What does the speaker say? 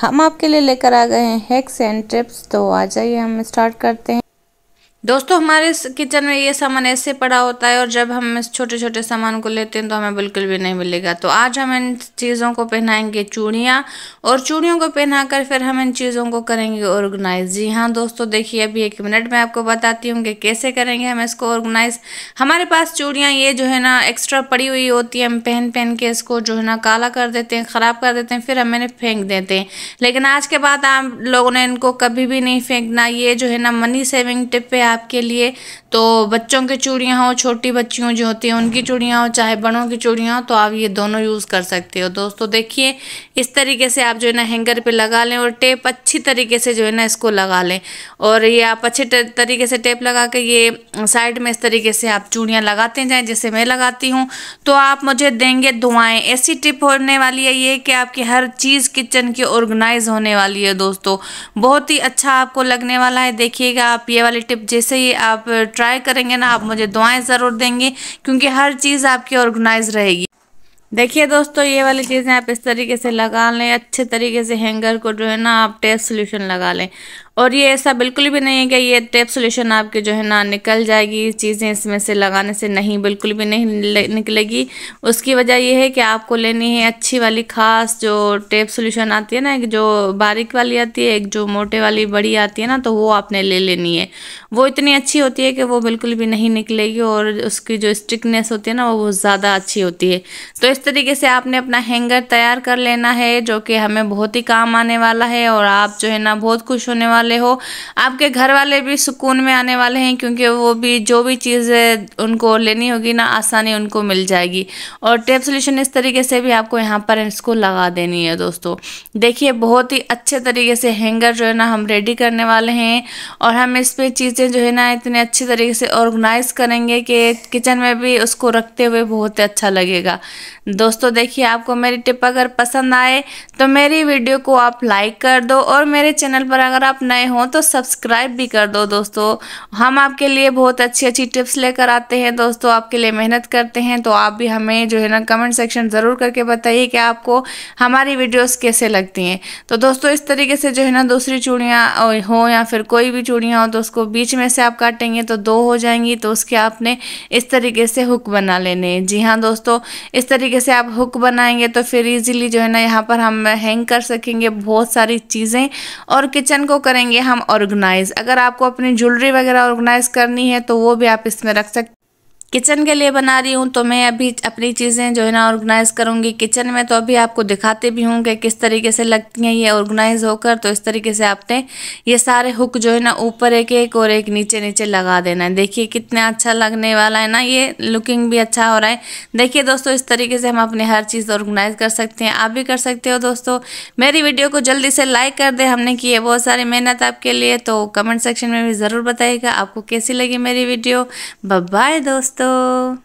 हम आपके लिए लेकर आ गए हैं हेक्स एंड ट्रिप्स तो आ जाइए हम स्टार्ट करते हैं दोस्तों हमारे किचन में ये सामान ऐसे पड़ा होता है और जब हम इस छोटे छोटे सामान को लेते हैं तो हमें बिल्कुल भी नहीं मिलेगा तो आज हम इन चीज़ों को पहनाएंगे चूड़ियाँ और चूड़ियों को पहनाकर फिर हम इन चीज़ों को करेंगे ऑर्गेनाइज जी हाँ दोस्तों देखिए अभी एक मिनट में आपको बताती हूँ कि कैसे करेंगे हम इसको ऑर्गेनाइज हमारे पास चूड़ियाँ ये जो है ना एक्स्ट्रा पड़ी हुई होती है हम पहन पहन के इसको जो है ना काला कर देते हैं ख़राब कर देते हैं फिर हम इन्हें फेंक देते हैं लेकिन आज के बाद आप लोगों ने इनको कभी भी नहीं फेंकना ये जो है ना मनी सेविंग टिप पर आपके लिए तो बच्चों की चूड़ियाँ हो छोटी बच्चियों जो होती हैं उनकी चूड़ियाँ हो चाहे बड़ों की चूड़ियाँ हो तो आप ये दोनों यूज़ कर सकते हो दोस्तों देखिए इस तरीके से आप जो है ना हैंगर पे लगा लें और टेप अच्छी तरीके से जो है ना इसको लगा लें और ये आप अच्छे तरीके से टेप लगा के ये साइड में इस तरीके से आप चूड़ियाँ लगाते जाएँ जैसे मैं लगाती हूँ तो आप मुझे देंगे दुआएँ ऐसी टिप होने वाली है ये कि आपकी हर चीज़ किचन की ऑर्गेनाइज होने वाली है दोस्तों बहुत ही अच्छा आपको लगने वाला है देखिएगा आप ये वाली टिप जिस जैसे ही आप ट्राई करेंगे ना आप मुझे दुआएं ज़रूर देंगे क्योंकि हर चीज़ आपकी ऑर्गेनाइज रहेगी देखिए दोस्तों ये वाली चीज़ें आप इस तरीके से लगा लें अच्छे तरीके से हैंगर को जो है ना आप टेस्ट सोल्यूशन लगा लें और ये ऐसा बिल्कुल भी नहीं है कि ये टेप सोल्यूशन आपके जो है ना निकल जाएगी चीज़ें इसमें से लगाने से नहीं बिल्कुल भी नहीं निकलेगी उसकी वजह ये है कि आपको लेनी है अच्छी वाली खास जो टेप सोल्यूशन आती है ना एक जो बारीक वाली आती है एक जो मोटे वाली बड़ी आती है ना तो वो आपने ले लेनी है वो इतनी अच्छी होती है कि वो बिल्कुल भी नहीं निकलेगी और उसकी जो स्टिकनेस होती है ना वो ज़्यादा अच्छी होती है तो इस तरीके से आपने अपना हैंगर तैयार कर लेना है जो कि हमें बहुत ही काम आने वाला है और आप जो है ना बहुत खुश होने वाले वाले हो आपके घर वाले भी सुकून में आने वाले हैं क्योंकि वो भी जो भी चीज़ें उनको लेनी होगी ना आसानी उनको मिल जाएगी और टेप सोल्यूशन इस तरीके से भी आपको यहाँ पर इसको लगा देनी है दोस्तों देखिए बहुत ही अच्छे तरीके से हैंगर जो है ना हम रेडी करने वाले हैं और हम इस पर चीज़ें जो है ना इतने अच्छे तरीके से ऑर्गेनाइज करेंगे कि किचन में भी उसको रखते हुए बहुत अच्छा लगेगा दोस्तों देखिए आपको मेरी टिप अगर पसंद आए तो मेरी वीडियो को आप लाइक कर दो और मेरे चैनल पर अगर आप नए हों तो सब्सक्राइब भी कर दो दोस्तों हम आपके लिए बहुत अच्छी अच्छी टिप्स लेकर आते हैं दोस्तों आपके लिए मेहनत करते हैं तो आप भी हमें जो है ना कमेंट सेक्शन ज़रूर करके बताइए कि आपको हमारी वीडियोस कैसे लगती हैं तो दोस्तों इस तरीके से जो है ना दूसरी चूड़ियाँ हो या फिर कोई भी चूड़ियाँ हो तो उसको बीच में से आप काटेंगे तो दो हो जाएंगी तो उसके आपने इस तरीके से हुक बना लेने जी हाँ दोस्तों इस तरीके से आप हुक बनाएंगे तो फिर ईजिली जो है ना यहाँ पर हम हैंग कर सकेंगे बहुत सारी चीज़ें और किचन को करें करेंगे हम ऑर्गेनाइज़ अगर आपको अपनी ज्वेलरी वगैरह ऑर्गेनाइज़ करनी है तो वो भी आप इसमें रख सकते किचन के लिए बना रही हूँ तो मैं अभी अपनी चीज़ें जो है ना ऑर्गेनाइज़ करूँगी किचन में तो अभी आपको दिखाते भी हूँ कि किस तरीके से लगती हैं ये ऑर्गेनाइज़ होकर तो इस तरीके से आपने ये सारे हुक जो है ना ऊपर एक एक और एक नीचे नीचे लगा देना है देखिए कितना अच्छा लगने वाला है ना ये लुकिंग भी अच्छा हो रहा है देखिए दोस्तों इस तरीके से हम अपनी हर चीज़ ऑर्गेनाइज़ कर सकते हैं आप भी कर सकते हो दोस्तों मेरी वीडियो को जल्दी से लाइक कर दें हमने की है बहुत सारी मेहनत आपके लिए तो कमेंट सेक्शन में भी ज़रूर बताइएगा आपको कैसी लगी मेरी वीडियो बाय दोस्तों とう